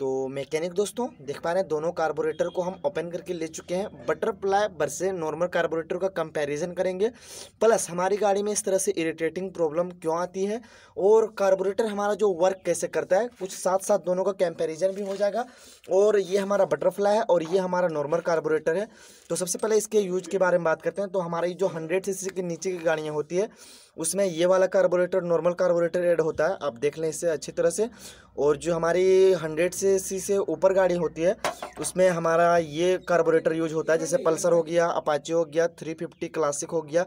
तो मैकेनिक दोस्तों देख पा रहे हैं दोनों कार्बोरेटर को हम ओपन करके ले चुके हैं बटरफ्लाई बरसे नॉर्मल कार्बोरेटर का कंपैरिजन करेंगे प्लस हमारी गाड़ी में इस तरह से इरिटेटिंग प्रॉब्लम क्यों आती है और कार्बोरेटर हमारा जो वर्क कैसे करता है कुछ साथ साथ दोनों का कंपेरिजन भी हो जाएगा और ये हमारा बटरफ्लाई है और ये हमारा नॉर्मल कार्बोरेटर है तो सबसे पहले इसके यूज के बारे में बात करते हैं तो हमारी जो हंड्रेड सी के नीचे की गाड़ियाँ होती है उसमें ये वाला कार्बोरेटर नॉर्मल कार्बोरेटर ऐड होता है आप देख लें इसे अच्छी तरह से और जो हमारी हंड्रेड से सी से ऊपर गाड़ी होती है उसमें हमारा ये कार्बोरेटर यूज होता है जैसे पल्सर हो गया अपाचे हो गया थ्री फिफ्टी क्लासिक हो गया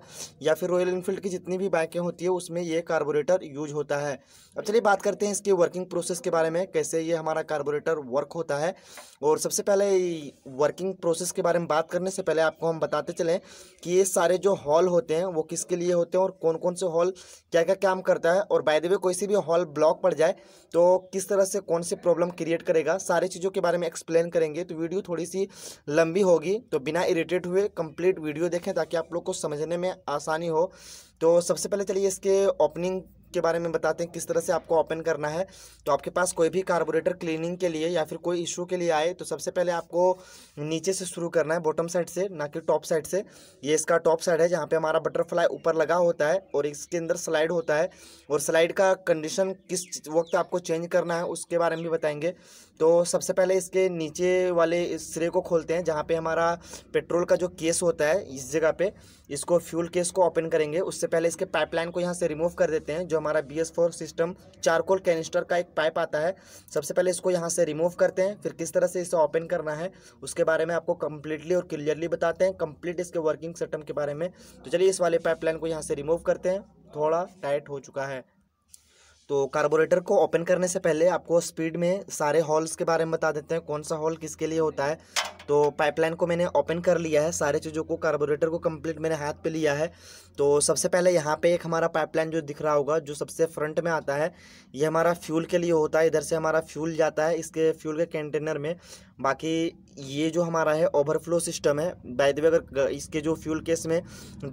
या फिर रॉयल इनफील्ड की जितनी भी बाइकें होती है उसमें ये कार्बोरेटर यूज होता है अब चलिए बात करते हैं इसके वर्किंग प्रोसेस के बारे में कैसे ये हमारा कार्बोरेटर वर्क होता है और सबसे पहले वर्किंग प्रोसेस के बारे में बात करने से पहले आपको हम बताते चलें कि ये सारे जो हॉल होते हैं वो किसके लिए होते हैं और कौन कौन से से हॉल क्या क्या काम करता है और बाय द वे कोई भी हॉल ब्लॉक पड़ जाए तो किस तरह से कौन सी प्रॉब्लम क्रिएट करेगा सारी चीज़ों के बारे में एक्सप्लेन करेंगे तो वीडियो थोड़ी सी लंबी होगी तो बिना इरिटेट हुए कंप्लीट वीडियो देखें ताकि आप लोग को समझने में आसानी हो तो सबसे पहले चलिए इसके ओपनिंग के बारे में बताते हैं किस तरह से आपको ओपन करना है तो आपके पास कोई भी कार्बोरेटर क्लीनिंग के लिए या फिर कोई इशू के लिए आए तो सबसे पहले आपको नीचे से शुरू करना है बॉटम साइड से ना कि टॉप साइड से ये इसका टॉप साइड है जहाँ पर हमारा बटरफ्लाई ऊपर लगा होता है और इसके अंदर स्लाइड होता है और स्लाइड का कंडीशन किस वक्त आपको चेंज करना है उसके बारे में भी बताएंगे तो सबसे पहले इसके नीचे वाले इस सिरे को खोलते हैं जहाँ पे हमारा पेट्रोल का जो केस होता है इस जगह पे इसको फ्यूल केस को ओपन करेंगे उससे पहले इसके पाइपलाइन को यहाँ से रिमूव कर देते हैं जो हमारा B S four system charcoal canister का एक पाइप आता है सबसे पहले इसको यहाँ से रिमूव करते हैं फिर किस तरह से इसे ओपन करना है उसके बारे में आपको कम्प्लीटली और क्लियरली बताते हैं कम्प्लीट इसके वर्किंग सिस्टम के बारे में तो चलिए इस वाले पाइपलाइन को यहाँ से रिमूव करते हैं थोड़ा टाइट हो चुका है तो कार्बोरेटर को ओपन करने से पहले आपको स्पीड में सारे हॉल्स के बारे में बता देते हैं कौन सा हॉल किसके लिए होता है तो पाइपलाइन को मैंने ओपन कर लिया है सारे चीज़ों को कार्बोरेटर को कंप्लीट मैंने हाथ पे लिया है तो सबसे पहले यहाँ पे एक हमारा पाइपलाइन जो दिख रहा होगा जो सबसे फ्रंट में आता है ये हमारा फ्यूल के लिए होता है इधर से हमारा फ्यूल जाता है इसके फ्यूल के कंटेनर में बाकी ये जो हमारा है ओवरफ्लो सिस्टम है बैद अगर इसके जो फ्यूल केस में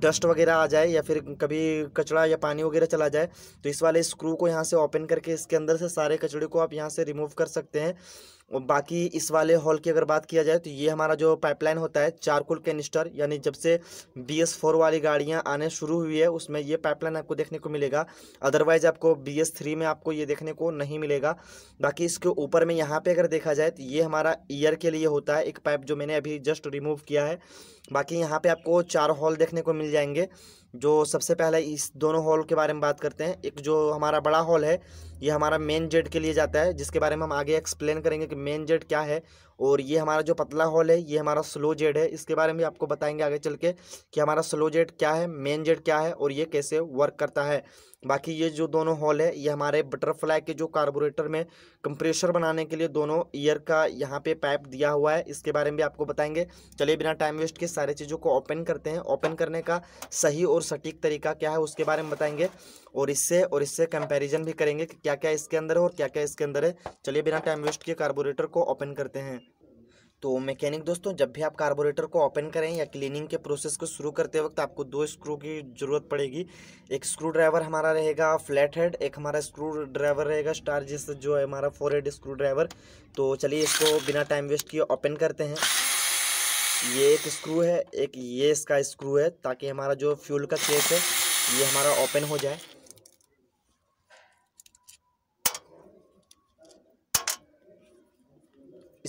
डस्ट वगैरह आ जाए या फिर कभी कचरा या पानी वगैरह चला जाए तो इस वाले स्क्रू को यहाँ से ओपन करके इसके अंदर से सारे कचड़े को आप यहाँ से रिमूव कर सकते हैं बाकी इस वाले हॉल की अगर बात किया जाए तो ये हमारा जो पाइपलाइन होता है चारकुल कैनिस्टर यानी जब से बी एस फोर वाली गाड़ियाँ आने शुरू हुई है उसमें ये पाइपलाइन आपको देखने को मिलेगा अदरवाइज आपको बी एस थ्री में आपको ये देखने को नहीं मिलेगा बाकी इसके ऊपर में यहाँ पर अगर देखा जाए तो ये हमारा ईयर के लिए होता है एक पाइप जो मैंने अभी जस्ट रिमूव किया है बाकी यहाँ पर आपको चार हॉल देखने को मिल जाएंगे जो सबसे पहले इस दोनों हॉल के बारे में बात करते हैं एक जो हमारा बड़ा हॉल है ये हमारा मेन जेट के लिए जाता है जिसके बारे में हम आगे एक्सप्लेन करेंगे कि मेन जेट क्या है और ये हमारा जो पतला हॉल है ये हमारा स्लो जेड है इसके बारे में आपको बताएंगे आगे चल के कि हमारा स्लो जेड क्या है मेन जेड क्या है और ये कैसे वर्क करता है बाकी ये जो दोनों हॉल है ये हमारे बटरफ्लाई के जो कार्बोरेटर में कंप्रेशर बनाने के लिए दोनों ईयर का यहाँ पे पाइप दिया हुआ है इसके बारे में भी आपको बताएंगे चलिए बिना टाइम वेस्ट के सारे चीज़ों को ओपन करते हैं ओपन करने का सही और सटीक तरीका क्या है उसके बारे में बताएंगे और इससे और इससे कंपेरिजन भी करेंगे कि क्या क्या इसके अंदर है और क्या क्या इसके अंदर है चलिए बिना टाइम वेस्ट के कार्बोरेटर को ओपन करते हैं तो मैकेनिक दोस्तों जब भी आप कार्बोरेटर को ओपन करें या क्लीनिंग के प्रोसेस को शुरू करते वक्त आपको दो स्क्रू की ज़रूरत पड़ेगी एक स्क्रू ड्राइवर हमारा रहेगा फ्लैट हेड एक हमारा स्क्रू ड्राइवर रहेगा स्टार जिस जो है हमारा फोर हेड स्क्रू ड्राइवर तो चलिए इसको बिना टाइम वेस्ट किए ओपन करते हैं ये एक स्क्रू है एक ये इसका स्क्रू है ताकि हमारा जो फ्यूल का केस है ये हमारा ओपन हो जाए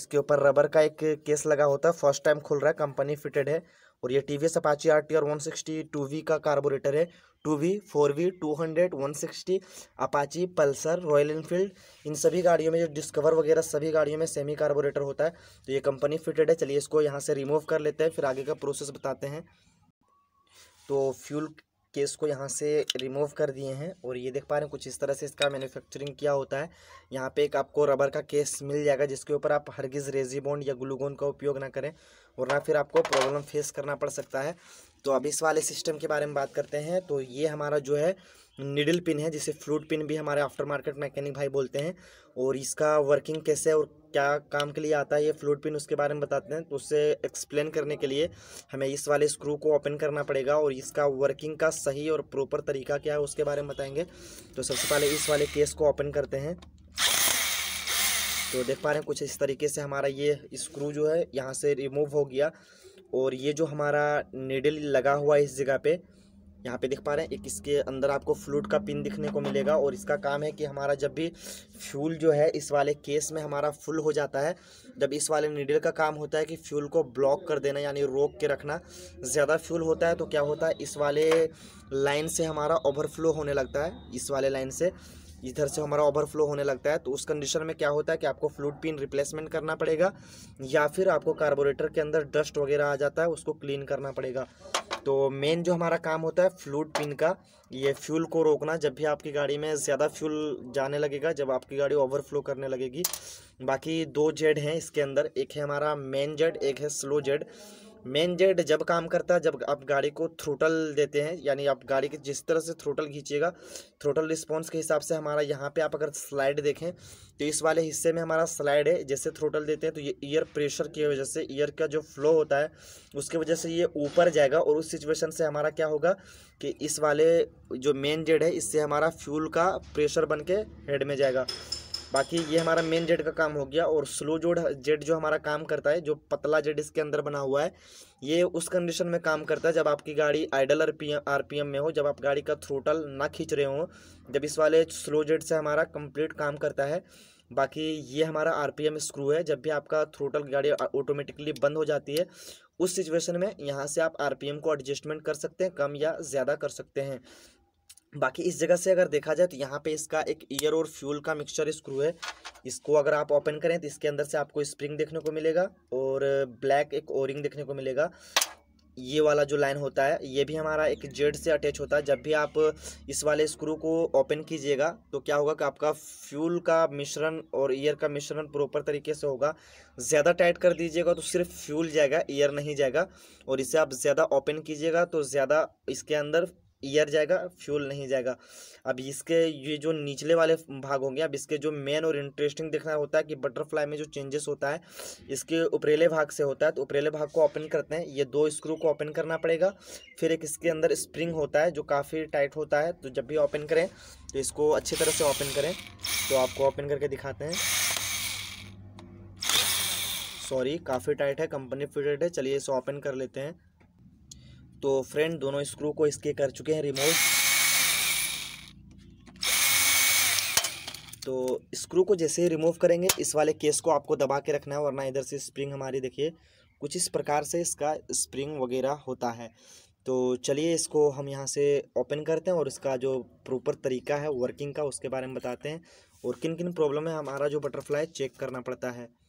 इसके ऊपर रबर का एक केस लगा होता है फर्स्ट टाइम खुल रहा है कंपनी फिटेड है और ये T V S Apache R T R one sixty two V का कार्बोरेटर है two V four V two hundred one sixty Apache Pulsar Royal Enfield इन सभी गाड़ियों में जो डिस्कवर वगैरह सभी गाड़ियों में सेमी कार्बोरेटर होता है तो ये कंपनी फिटेड है चलिए इसको यहाँ से रिमूव कर लेते हैं फिर आगे का प्रोसेस बताते हैं तो फ्यूल केस को यहाँ से रिमूव कर दिए हैं और ये देख पा रहे हैं कुछ इस तरह से इसका मैन्युफैक्चरिंग किया होता है यहाँ पे एक आपको रबर का केस मिल जाएगा जिसके ऊपर आप हरगिज़ रेजी बॉन्ड या ग्लूगोन का उपयोग ना करें वरना फिर आपको प्रॉब्लम फेस करना पड़ सकता है तो अब इस वाले सिस्टम के बारे में बात करते हैं तो ये हमारा जो है निडल पिन है जिसे फ्लूट पिन भी हमारे आफ्टर मार्केट मैकेनिक भाई बोलते हैं और इसका वर्किंग कैसे है और क्या काम के लिए आता है ये फ्लूट पिन उसके बारे में बताते हैं तो उससे एक्सप्लेन करने के लिए हमें इस वाले स्क्रू को ओपन करना पड़ेगा और इसका वर्किंग का सही और प्रॉपर तरीका क्या है उसके बारे में बताएंगे तो सबसे पहले इस वाले केस को ओपन करते हैं तो देख पा रहे हैं कुछ इस तरीके से हमारा ये स्क्रू जो है यहाँ से रिमूव हो गया और ये जो हमारा निडल लगा हुआ है इस जगह पे यहाँ पे देख पा रहे हैं एक इसके अंदर आपको फ्लूट का पिन दिखने को मिलेगा और इसका काम है कि हमारा जब भी फ्यूल जो है इस वाले केस में हमारा फुल हो जाता है जब इस वाले नीडल का काम होता है कि फ्यूल को ब्लॉक कर देना यानी रोक के रखना ज़्यादा फ्यूल होता है तो क्या होता है इस वाले लाइन से हमारा ओवरफ्लो होने लगता है इस वाले लाइन से इधर से हमारा ओवरफ्लो होने लगता है तो उस कंडीशन में क्या होता है कि आपको फ्लूड पिन रिप्लेसमेंट करना पड़ेगा या फिर आपको कार्बोरेटर के अंदर डस्ट वगैरह आ जाता है उसको क्लीन करना पड़ेगा तो मेन जो हमारा काम होता है फ्लूड पिन का ये फ्यूल को रोकना जब भी आपकी गाड़ी में ज़्यादा फ्यूल जाने लगेगा जब आपकी गाड़ी ओवरफ्लो करने लगेगी बाकी दो जेड हैं इसके अंदर एक है हमारा मेन जेड एक है स्लो जेड मेन जेड जब काम करता है जब आप गाड़ी को थ्रोटल देते हैं यानी आप गाड़ी के जिस तरह से थ्रोटल खींचेगा थ्रोटल रिस्पॉन्स के हिसाब से हमारा यहाँ पे आप अगर स्लाइड देखें तो इस वाले हिस्से में हमारा स्लाइड है जैसे थ्रोटल देते हैं तो ये ईयर प्रेशर की वजह से ईयर का जो फ्लो होता है उसकी वजह से ये ऊपर जाएगा और उस सिचुएशन से हमारा क्या होगा कि इस वाले जो मेन जेड है इससे हमारा फ्यूल का प्रेशर बन के हेड में जाएगा बाकी ये हमारा मेन जेड का काम हो गया और स्लो जोड जेड जो हमारा काम करता है जो पतला जेड इसके अंदर बना हुआ है ये उस कंडीशन में काम करता है जब आपकी गाड़ी आइडल आरपीएम में हो जब आप गाड़ी का थ्रोटल ना खींच रहे हो जब इस वाले स्लो जेड से हमारा कंप्लीट काम करता है बाकी ये हमारा एम स्क्रू है जब भी आपका थ्रोटल गाड़ी ऑटोमेटिकली बंद हो जाती है उस सिचुएशन में यहाँ से आप एम को एडजस्टमेंट कर सकते हैं कम या ज़्यादा कर सकते हैं बाकी इस जगह से अगर देखा जाए तो यहाँ पे इसका एक ईयर और फ्यूल का मिक्सचर स्क्रू है इसको अगर आप ओपन करें तो इसके अंदर से आपको स्प्रिंग देखने को मिलेगा और ब्लैक एक ओरिंग देखने को मिलेगा ये वाला जो लाइन होता है ये भी हमारा एक जेड से अटैच होता है जब भी आप इस वाले स्क्रू को ओपन कीजिएगा तो क्या होगा कि आपका फ्यूल का मिश्रण और ईयर का मिश्रण प्रॉपर तरीके से होगा ज़्यादा टाइट कर दीजिएगा तो सिर्फ फ्यूल जाएगा ईयर नहीं जाएगा और इसे आप ज़्यादा ओपन कीजिएगा तो ज़्यादा इसके अंदर एयर जाएगा फ्यूल नहीं जाएगा अब इसके ये जो निचले वाले भाग होंगे अब इसके जो मेन और इंटरेस्टिंग देखना होता है कि बटरफ्लाई में जो चेंजेस होता है इसके ऊपरेले भाग से होता है तो ऊपरेले भाग को ओपन करते हैं ये दो स्क्रू को ओपन करना पड़ेगा फिर एक इसके अंदर स्प्रिंग होता है जो काफ़ी टाइट होता है तो जब भी ओपन करें तो इसको अच्छी तरह से ओपन करें तो आपको ओपन करके दिखाते हैं सॉरी काफ़ी टाइट है कंपनी फिटेड है चलिए इसे ओपन कर लेते हैं तो फ्रेंड दोनों स्क्रू को इसके कर चुके हैं रिमूव तो स्क्रू को जैसे ही रिमूव करेंगे इस वाले केस को आपको दबा के रखना है वरना इधर से स्प्रिंग हमारी देखिए कुछ इस प्रकार से इसका स्प्रिंग वगैरह होता है तो चलिए इसको हम यहाँ से ओपन करते हैं और इसका जो प्रॉपर तरीका है वर्किंग का उसके बारे में बताते हैं और किन किन प्रॉब्लम है हमारा जो बटरफ्लाई चेक करना पड़ता है